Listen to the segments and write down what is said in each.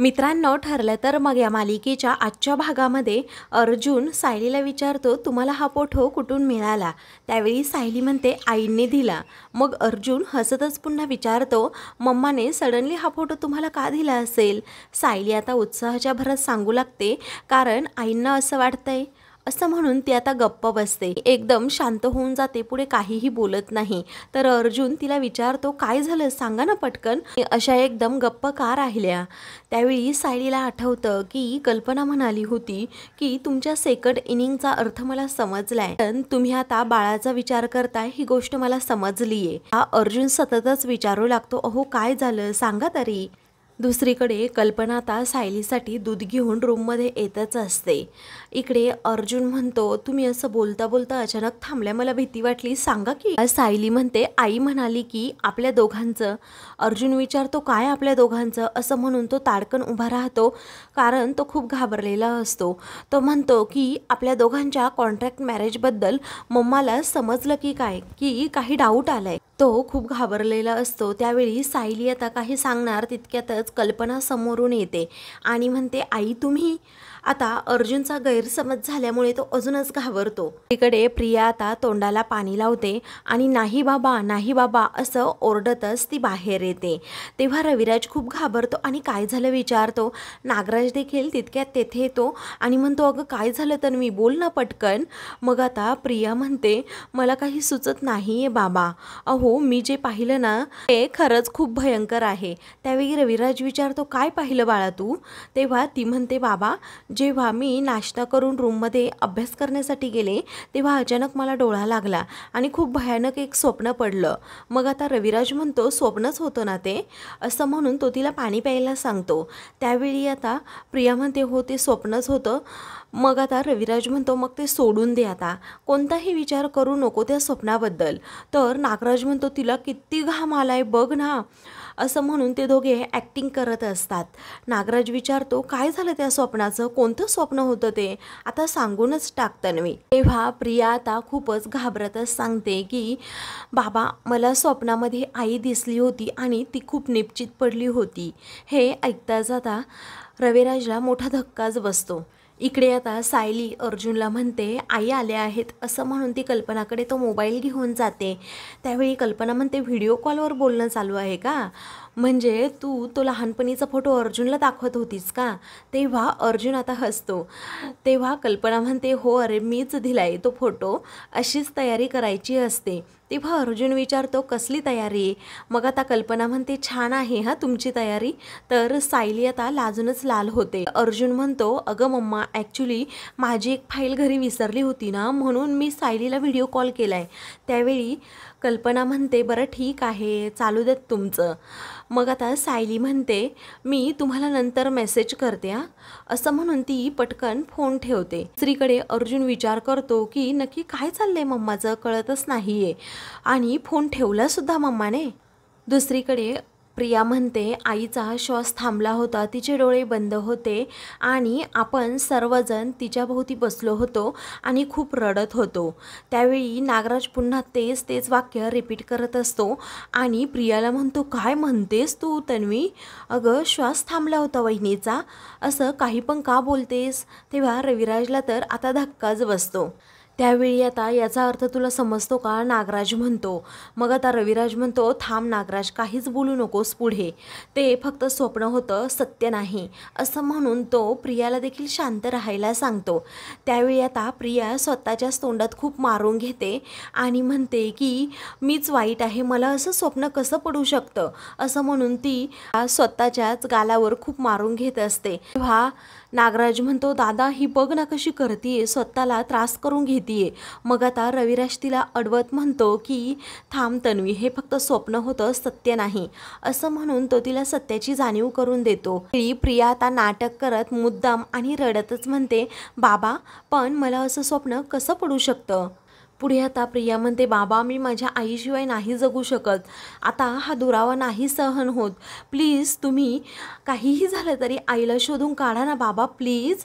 मित्रांनो ठरलं तर मग या मालिकेच्या आजच्या भागामध्ये अर्जुन सायलीला विचारतो तुम्हाला हा पोठो कुठून मिळाला त्यावेळी सायली म्हणते आईने दिला मग अर्जुन हसतच पुन्हा विचारतो मम्माने सडनली हा फोटो तुम्हाला का दिला असेल सायली आता उत्साहाच्या भरात सांगू लागते कारण आईंना असं वाटतंय असं म्हणून ती आता गप्प बसते एकदम शांत होऊन जाते पुढे काहीही बोलत नाही तर अर्जुन तिला विचारतो काय झालं सांगा ना पटकन अशा एकदम गप्प का राहिल्या त्यावेळी सायलीला आठवतं की कल्पना म्हणाली होती की तुमच्या सेकंड इनिंगचा अर्थ मला समजलाय पण तुम्ही आता बाळाचा विचार करताय ही गोष्ट मला समजलीये हा अर्जुन सततच विचारू लागतो अहो काय झालं सांगा तरी दुसरीकडे कल्पना आता सायलीसाठी दूध घेऊन रूममध्ये येतच असते इकडे अर्जुन म्हणतो तुम्ही असं बोलता बोलता अचानक थांबल्या मला भीती वाटली सांगा की सायली म्हणते आई म्हणाली की आपल्या दोघांचं अर्जुन विचारतो काय आपल्या दोघांचं असं म्हणून तो ताडकन उभा राहतो कारण तो खूप घाबरलेला असतो तो म्हणतो की आपल्या दोघांच्या कॉन्ट्रॅक्ट मॅरेजबद्दल मम्माला समजलं की काय की काही डाऊट आलाय तो खूप घाबरलेला असतो त्यावेळी सायली आता काही सांगणार तितक्यातच कल्पना समोरून येते आणि म्हणते आई तुम्ही आता अर्जुनचा गैरसमज झाल्यामुळे तो अजूनच घाबरतो तिकडे प्रिया आता तोंडाला पाणी लावते आणि नाही बाबा नाही बाबा असं ओरडतच ती बाहेर येते तेव्हा रविराज खूप घाबरतो आणि काय झालं विचारतो नागराज देखील तितक्यात तेथे येतो आणि म्हणतो अगं काय झालं तर मी बोल ना पटकन मग आता प्रिया म्हणते मला काही सुचत नाही आहे बाबा अहो मी जे पाहिलं ना ते खरंच खूप भयंकर आहे त्यावेळी रविराज विचारतो काय पाहिलं बाळा तू तेव्हा ती म्हणते बाबा जेव्हा मी नाश्ता करून रूममध्ये अभ्यास करण्यासाठी गेले तेव्हा अचानक मला डोळा लागला आणि खूप भयानक एक स्वप्न पडलं मग आता रविराज म्हणतो स्वप्नच होतं ना ते असं म्हणून तो तिला पाणी प्यायला सांगतो त्यावेळी आता प्रिया म्हणते हो ते स्वप्नच होतं मग आता रविराज म्हणतो मग ते सोडून दे आता कोणताही विचार करू नको त्या स्वप्नाबद्दल तर नागराज म्हणतो तिला किती घाम आलाय बघ ना असं म्हणून ते दोघे ॲक्टिंग करत असतात नागराज विचारतो काय झालं त्या स्वप्नाचं कोणतं स्वप्न होतं ते आता सांगूनच टाक मी तेव्हा प्रिया आता खूपच घाबरतच सांगते की बाबा मला स्वप्नामध्ये आई दिसली होती आणि ती खूप निपचित पडली होती हे ऐकता जाता रविराजला मोठा धक्काच बसतो इकडे आता सायली अर्जुनला म्हणते आई आल्या आहेत असं म्हणून ती कल्पनाकडे तो मोबाईल घेऊन जाते त्यावेळी कल्पना म्हणते व्हिडिओ कॉलवर बोलणं चालू आहे का म्हणजे तू तो लहानपणीचा फोटो अर्जुनला दाखवत होतीस का तेव्हा अर्जुन आता हसतो तेव्हा कल्पना म्हणते हो अरे मीच दिलाय तो फोटो अशीच तयारी करायची असते तेव्हा अर्जुन विचारतो कसली तयारी मग आता कल्पना म्हणते छान आहे हा तुमची तयारी तर सायली आता लाजूनच लाल होते अर्जुन म्हणतो अगं मम्मा ॲक्च्युली माझी एक फाईल घरी विसरली होती ना म्हणून मी सायलीला व्हिडिओ कॉल केला आहे त्यावेळी कल्पना म्हणते बरं ठीक आहे चालू देत तुमचं मग आता सायली म्हणते मी तुम्हाला नंतर मेसेज करते हा असं म्हणून ती पटकन फोन ठेवते स्त्रीकडे अर्जुन विचार करतो की नक्की काय चाललंय मम्माचं कळतच नाही आहे आणि फोन ठेवलासुद्धा मम्माने दुसरीकडे प्रिया म्हणते आईचा श्वास थांबला होता तिचे डोळे बंद होते आणि आपण सर्वजण तिच्याभोवती बसलो होतो आणि खूप रडत होतो त्यावेळी नागराज पुन्हा तेच तेच वाक्य रिपीट करत असतो आणि प्रियाला म्हणतो काय म्हणतेस तू तन्वी अगं श्वास थांबला होता वहिनीचा असं काही पण का बोलतेस तेव्हा रविराजला तर आता धक्काच बसतो त्यावेळी आता याचा अर्थ तुला समजतो का नागराज म्हणतो मग आता रविराज म्हणतो थांब नागराज काहीच बोलू नकोस पुढे ते फक्त स्वप्न होतं सत्य नाही असं म्हणून तो प्रियाला देखील शांत राहायला सांगतो त्यावेळी आता प्रिया स्वतःच्याच तोंडात खूप मारून घेते आणि म्हणते की मीच वाईट आहे मला असं स्वप्न कसं पडू शकतं असं म्हणून ती स्वतःच्याच गालावर खूप मारून घेत असते तेव्हा नागराज म्हणतो दादा ही बघ ना कशी करते स्वतःला त्रास करून घेते आहे मग आता रविराज तिला अडवत म्हणतो की थांब तन्वी हे फक्त स्वप्न होतं सत्य नाही असं म्हणून तो तिला सत्याची जाणीव करून देतो प्रिया आता नाटक करत मुद्दाम आणि रडतच म्हणते बाबा पण मला असं स्वप्न कसं पडू शकतं पुढे आता प्रिया म्हणते बाबा मी माझ्या आईशिवाय नाही जगू शकत आता हा दुरावा नाही सहन होत प्लीज तुम्ही काहीही झालं तरी आईला शोधून काढा ना बाबा प्लीज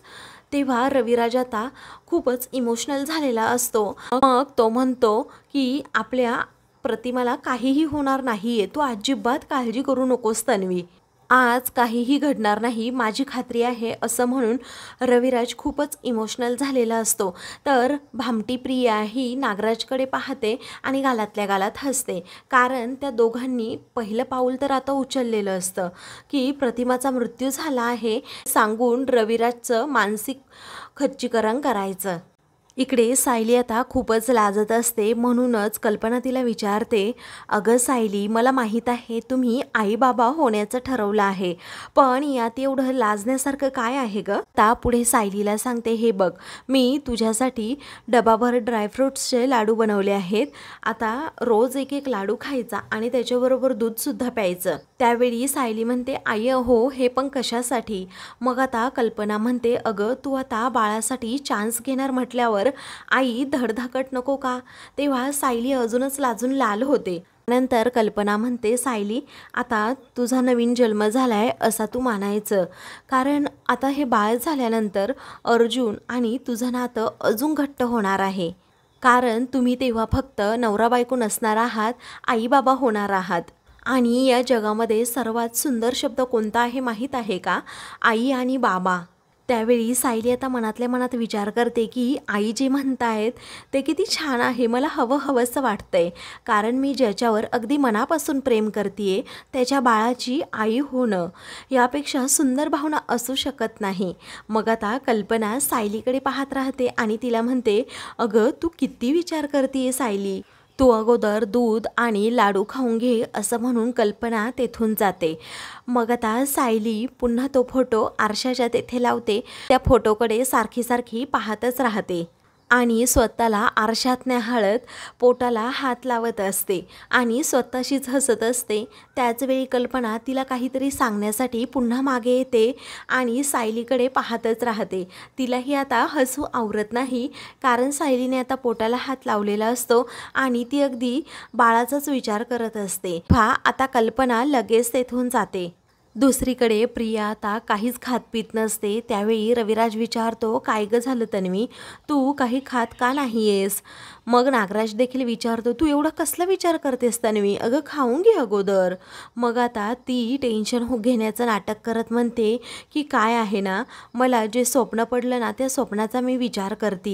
तेव्हा रविराज आता खूपच इमोशनल झालेला असतो मग तो म्हणतो की आपल्या प्रतिमाला काहीही होणार नाहीये तू अजिबात काळजी करू नकोस तन्वी आज काहीही घडणार नाही माझी खात्री आहे असं म्हणून रविराज खूपच इमोशनल झालेला असतो तर भामटी प्रिया ही नागराजकडे पाहते आणि गालातल्या गालात हसते कारण त्या दोघांनी पहिलं पाऊल तर आता उचललेलं असतं की प्रतिमाचा मृत्यू झाला आहे सांगून रविराजचं मानसिक खच्चीकरण करायचं इकडे सायली आता खूपच लाजत असते म्हणूनच कल्पना तिला विचारते अगं सायली मला माहीत आहे तुम्ही आई बाबा होण्याचं ठरवलं आहे पण यात एवढं लाजण्यासारखं काय आहे ग ता पुढे सायलीला सांगते हे बघ मी तुझ्यासाठी डबाभर ड्रायफ्रूट्सचे लाडू बनवले आहेत आता रोज एक एक लाडू खायचा आणि त्याच्याबरोबर दूधसुद्धा प्यायचं त्यावेळी सायली म्हणते आई अहो हे पण कशासाठी मग आता कल्पना म्हणते अगं तू आता बाळासाठी चान्स घेणार म्हटल्यावर आल्यावर आई धडधाकट नको का तेव्हा सायली अजूनच लाजून लाल होते नंतर कल्पना म्हणते सायली आता तुझा नवीन जन्म झालाय असा तू मानायचं कारण आता हे बाळ झाल्यानंतर अर्जुन आणि तुझं नातं अजून घट्ट होणार आहे कारण तुम्ही तेव्हा फक्त नवरा बायको नसणार आहात आईबाबा होणार आहात आणि या जगामध्ये सर्वात सुंदर शब्द कोणता आहे माहीत आहे का आई आणि बाबा त्यावेळी सायली आता मनातल्या मनात विचार करते की आई जे म्हणतायत ते किती छान आहे मला हवं हवंसं वाटतंय कारण मी ज्याच्यावर अगदी मनापासून प्रेम करते त्याच्या बाळाची आई होणं यापेक्षा सुंदर भावना असू शकत नाही मग आता कल्पना सायलीकडे पाहत राहते आणि तिला म्हणते अगं तू किती विचार करते सायली तू अगोदर दूध आणि लाडू खाऊन घे असं म्हणून कल्पना तेथून जाते मग आता सायली पुन्हा तो फोटो आरशाच्या तेथे लावते त्या फोटोकडे सारखी सारखी पाहतच राहते आणि स्वतःला आरशात न्याहाळत पोटाला हात लावत असते आणि स्वतःशीच हसत असते त्याचवेळी कल्पना तिला काहीतरी सांगण्यासाठी पुन्हा मागे येते आणि सायलीकडे पाहतच राहते तिलाही आता हसू आवरत नाही कारण सायलीने आता पोटाला हात लावलेला असतो आणि ती अगदी बाळाचाच विचार करत असते हा आता कल्पना लगेच तेथून जाते दुसरीकडे प्रिया आता काहीच खात पीत नसते त्यावेळी रविराज विचारतो काय गं झालं तन्वी तू काही खात का नाही आहेस मग नागराज देखील विचारतो तू एवढा कसला विचार करतेस तन्वी अगं खाऊन घे अगोदर मग आता ती टेन्शन हो घेण्याचं नाटक करत म्हणते की काय आहे ना मला जे स्वप्न पडलं ना त्या स्वप्नाचा मी विचार करते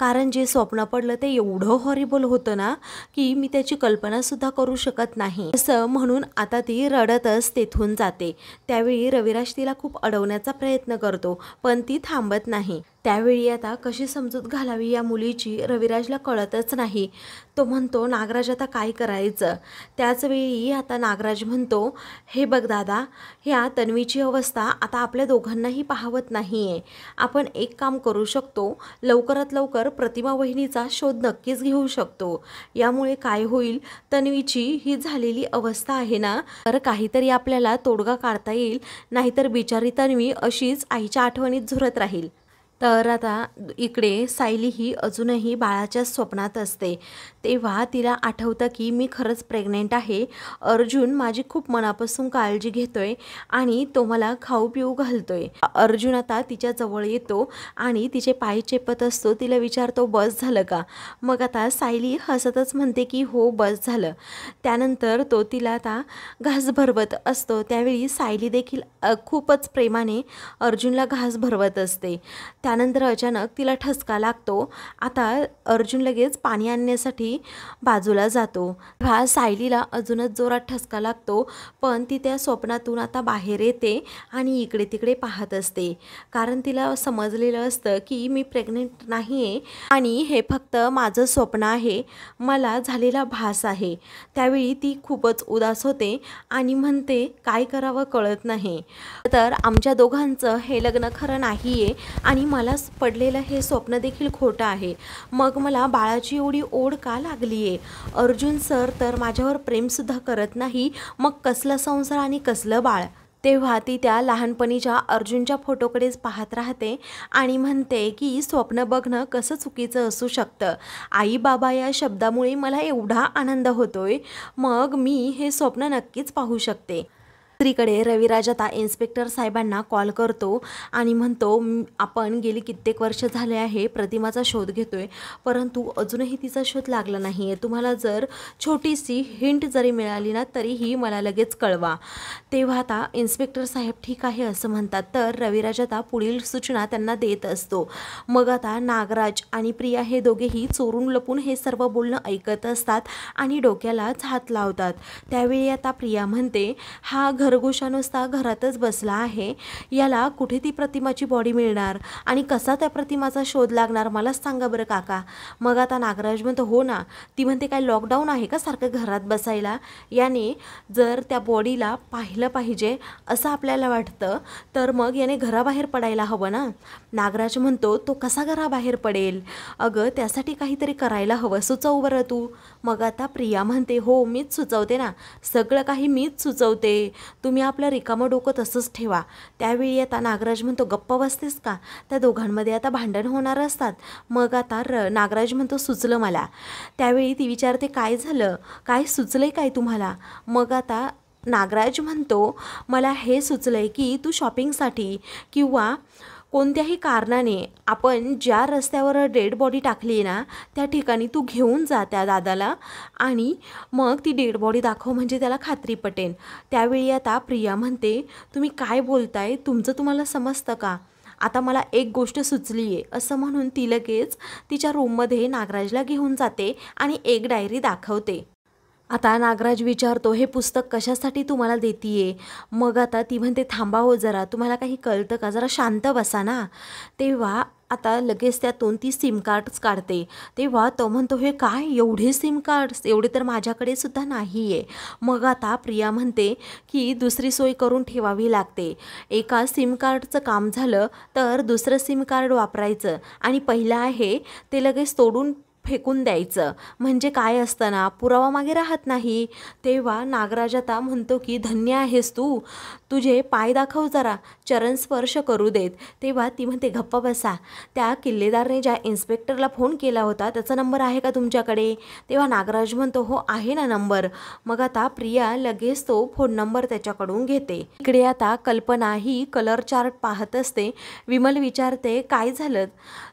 कारण जे स्वप्न पडलं ते एवढं हॉरिबल होतं ना की मी त्याची कल्पनासुद्धा करू शकत नाही असं म्हणून आता ती रडतच तेथून जाते त्यावेळी रविराज तिला खूप अडवण्याचा प्रयत्न करतो पण ती थांबत नाही त्यावेळी आता कशी समजूत घालावी या मुलीची रविराजला कळतच नाही तो म्हणतो नागराज आता काय करायचं त्याचवेळी आता नागराज म्हणतो हे बघ दादा ह्या तन्वीची अवस्था आता आपल्या दोघांनाही पाहवत नाही आहे आपण एक काम करू शकतो लवकरात लवकर प्रतिमा वहिनीचा शोध नक्कीच घेऊ शकतो यामुळे काय होईल तन्वीची ही झालेली अवस्था आहे ना तर काहीतरी आपल्याला तोडगा काढता येईल नाहीतर बिचारी तन्वी अशीच आईच्या आठवणीत झुरत राहील तर आता इकडे सायली ही अजूनही बाळाच्या स्वप्नात असते तेव्हा तिला आठवतं की मी खरंच प्रेग्नेंट आहे अर्जुन माझी खूप मनापासून काळजी घेतोय आणि तो मला खाऊ पिऊ घालतोय अर्जुन आता तिच्या जवळ येतो आणि तिचे पाय चेपत असतो तिला विचारतो बस झालं का मग आता सायली हसतच म्हणते की हो बस झालं त्यानंतर तो तिला आता घास भरवत असतो त्यावेळी सायली देखील खूपच प्रेमाने अर्जुनला घास भरवत असते त्यानंतर अचानक तिला ठसका लागतो आता अर्जुन लगेच पाणी आणण्यासाठी बाजूला जातो हा सायलीला अजूनच जोरात ठसका लागतो पण ती त्या स्वप्नातून आता बाहेर येते आणि इकडे तिकडे पाहत असते कारण तिला समजलेलं असतं की मी प्रेग्नेंट नाही आहे आणि हे फक्त माझं स्वप्न आहे मला झालेला भास आहे त्यावेळी ती खूपच उदास होते आणि म्हणते काय करावं कळत नाही तर आमच्या दोघांचं हे लग्न खरं नाही आहे आणि मला पडलेलं हे स्वप्न देखील खोटं आहे मग मला बाळाची एवढी ओढ का लागली आहे अर्जुन सर तर माझ्यावर प्रेमसुद्धा करत नाही मग कसलं संसार आणि कसलं बाळ तेव्हा ती त्या लहानपणीच्या अर्जुनच्या फोटोकडेच पाहत राहते आणि म्हणते की स्वप्न बघणं कसं चुकीचं असू शकतं आई बाबा या शब्दामुळे मला एवढा आनंद होतोय मग मी हे स्वप्न नक्कीच पाहू शकते दुसरीकडे रविराज आता इन्स्पेक्टर साहेबांना कॉल करतो आणि म्हणतो आपण गेली कित्येक वर्ष झाले आहे प्रतिमाचा शोध घेतोय परंतु अजूनही तिचा शोध लागला नाही आहे तुम्हाला जर छोटीशी हिंट जरी मिळाली ना तरीही मला लगेच कळवा तेव्हा आता इन्स्पेक्टर साहेब ठीक आहे असं म्हणतात तर रविराज आता पुढील सूचना त्यांना देत असतो मग आता नागराज आणि प्रिया हे दोघेही चोरून लपून हे सर्व बोलणं ऐकत असतात आणि डोक्यालाच हात लावतात त्यावेळी आता प्रिया म्हणते हा घ घरगुशा घरातच बसला आहे याला कुठे ती प्रतिमाची बॉडी मिळणार आणि कसा त्या प्रतिमाचा शोध लागणार मलाच सांगा बरं काका मग आता नागराज म्हणतो हो ना ती म्हणते काय लॉकडाऊन आहे का सारखं घरात बसायला याने जर त्या बॉडीला पाहिलं पाहिजे असं आपल्याला वाटतं तर मग याने घराबाहेर पडायला हवं ना नागराज म्हणतो तो कसा घराबाहेर पडेल अगं त्यासाठी काहीतरी करायला हवं सुचव बरं तू मग आता प्रिया म्हणते हो मीच सुचवते ना सगळं काही मीच सुचवते तुम्ही आपलं रिकामं डोकं तसंच ठेवा त्यावेळी आता नागराज म्हणतो गप्प बसतेस का त्या दोघांमध्ये आता भांडण होणार असतात मग आता र नागराज म्हणतो सुचलं मला त्यावेळी ती विचारते काय झालं काय सुचलं काय तुम्हाला मग आता नागराज म्हणतो मला हे सुचलं आहे की तू शॉपिंगसाठी किंवा कोणत्याही कारणाने आपण ज्या रस्त्यावर डेड बॉडी टाकली ना त्या ठिकाणी तू घेऊन जा त्या दादाला आणि मग ती डेड बॉडी दाखव म्हणजे त्याला खात्री पटेल त्यावेळी आता प्रिया म्हणते तुम्ही काय बोलताय तुमचं तुम्हाला समजतं का आता मला एक गोष्ट सुचली आहे असं म्हणून ती लगेच तिच्या रूममध्ये नागराजला घेऊन जाते आणि एक डायरी दाखवते आता नागराज विचारतो हे पुस्तक कशासाठी तुम्हाला देतीये मग आता ती म्हणते थांबा हो जरा तुम्हाला काही कळतं का जरा शांत बसा ना तेव्हा आता लगेच त्यातून ती सिम कार्ड्स काढते तेव्हा तो म्हणतो हे काय एवढे सिम कार्ड्स एवढे तर माझ्याकडे सुद्धा नाही आहे मग आता प्रिया म्हणते की दुसरी सोय करून ठेवावी लागते एका सिम कार्डचं काम झालं तर दुसरं सिम कार्ड वापरायचं आणि पहिलं आहे ते लगेच तोडून फेकून द्यायचं म्हणजे काय असताना पुरावा मागे राहत नाही तेव्हा नागराज आता म्हणतो की धन्य आहेस तू तुझे पाय दाखव जरा चरण स्पर्श करू देत तेव्हा ती म्हणते गप्पा बसा त्या किल्लेदारने ज्या इन्स्पेक्टरला फोन केला होता त्याचा नंबर आहे का तुमच्याकडे तेव्हा नागराज म्हणतो हो आहे ना नंबर मग आता प्रिया लगेच तो फोन नंबर त्याच्याकडून घेते इकडे आता कल्पना ही कलर चार्ट पाहत असते विमल विचारते काय झालं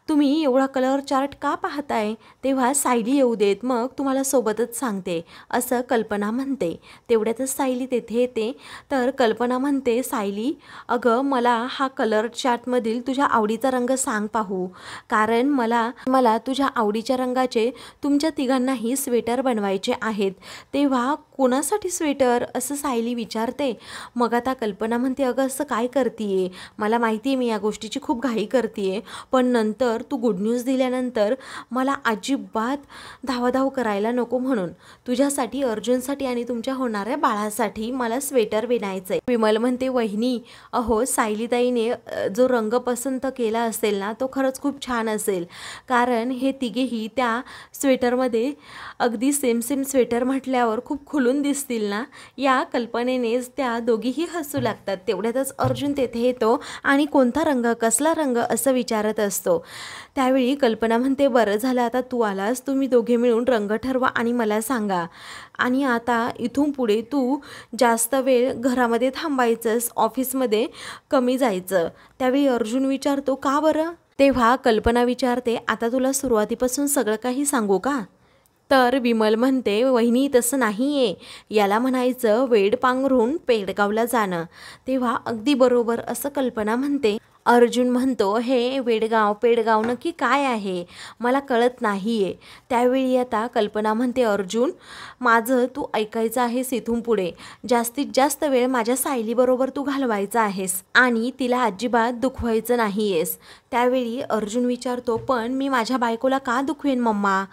तुम्ही एवढा कलर चार्ट का पाहताय तेव्हा सायली येऊ देत मग तुम्हाला सोबतच सांगते असं कल्पना म्हणते तेवढ्यातच सायली तेथे येते तर कल्पना म्हणते सायली अगं मला हा कलर चार्टमधील तुझ्या आवडीचा रंग सांग पाहू कारण मला मला तुझ्या आवडीच्या रंगाचे तुमच्या तिघांनाही स्वेटर बनवायचे आहेत तेव्हा कुणासाठी स्वेटर असं सायली विचारते मग आता कल्पना म्हणते अगं असं काय करतीये मला माहिती आहे मी या गोष्टीची खूप घाई करतीये पण नंतर तू गुड न्यूज दिल्यानंतर मला अजिबात धावाधाव करायला नको म्हणून तुझ्यासाठी अर्जुनसाठी आणि तुमच्या होणाऱ्या बाळासाठी मला स्वेटर विनायचं आहे विमल म्हणते वहिनी अहो सायलीताईने जो रंग पसंत केला असेल ना तो खरंच खूप छान असेल कारण हे तिघेही त्या स्वेटरमध्ये अगदी सेम सेम स्वेटर म्हटल्यावर खूप खुल फुलून दिसतील ना या कल्पनेनेच त्या दोघीही हसू लागतात तेवढ्यातच अर्जुन तेथे येतो आणि कोणता रंग कसला रंग असं विचारत असतो त्यावेळी कल्पना म्हणते बरं झालं आता तू आलास तुम्ही दोघे मिळून रंग ठरवा आणि मला सांगा आणि आता इथून पुढे तू जास्त वेळ घरामध्ये थांबायचंस ऑफिसमध्ये कमी जायचं त्यावेळी अर्जुन विचारतो का बरं तेव्हा कल्पना विचारते आता तुला सुरुवातीपासून सगळं काही सांगू का तर विमल म्हणते वहिनी तसं नाही आहे याला म्हणायचं वेड पांघरून पेडगावला जाणं तेव्हा अगदी बरोबर असं कल्पना म्हणते अर्जुन म्हणतो हे वेडगाव पेडगाव नक्की काय आहे मला कळत नाही आहे त्यावेळी आता कल्पना म्हणते अर्जुन माझं तू ऐकायचं आहेस इथून पुढे जास्तीत जास्त वेळ माझ्या सायलीबरोबर तू घालवायचा आहेस आणि तिला अजिबात दुखवायचं नाही आहेस त्यावेळी अर्जुन विचारतो पण मी माझ्या बायकोला का दुखवेन मम्मा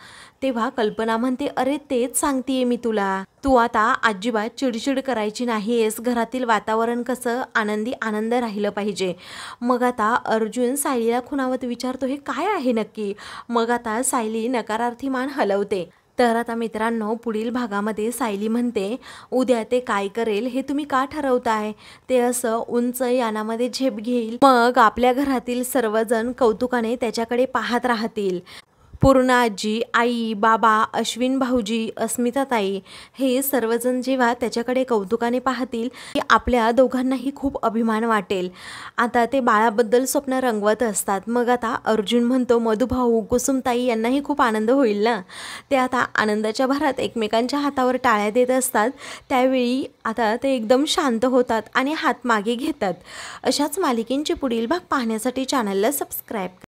तेव्हा कल्पना म्हणते अरे तेच सांगतेय मी तुला तू आता अजिबात चिडचिड करायची नाहीयेस घरातील वातावरण कसं आनंदी आनंद राहिलं पाहिजे मग आता अर्जुन सायलीला खुणावत विचारतो हे काय आहे नक्की मग आता सायली नकारार्थी मान हलवते तर आता मित्रांनो पुढील भागामध्ये सायली म्हणते उद्या ते काय करेल हे तुम्ही का ठरवताय ते असं उंच यानामध्ये झेप घेईल मग आपल्या घरातील सर्वजण कौतुकाने त्याच्याकडे पाहत राहतील पूर्ण आजी आई बाबा अश्विन भाऊजी अस्मिताताई हे सर्वजण जेव्हा त्याच्याकडे कौतुकाने पाहतील की आपल्या दोघांनाही खूप अभिमान वाटेल आता ते बाळाबद्दल स्वप्न रंगवत असतात मग आता अर्जुन म्हणतो मधुभाऊ कुसुमताई यांनाही खूप आनंद होईल ना ते आता आनंदाच्या भरात एकमेकांच्या हातावर टाळ्या देत असतात त्यावेळी आता ते एकदम शांत होतात आणि हात मागे घेतात अशाच मालिकेंचे पुढील भाग पाहण्यासाठी चॅनलला सबस्क्राईब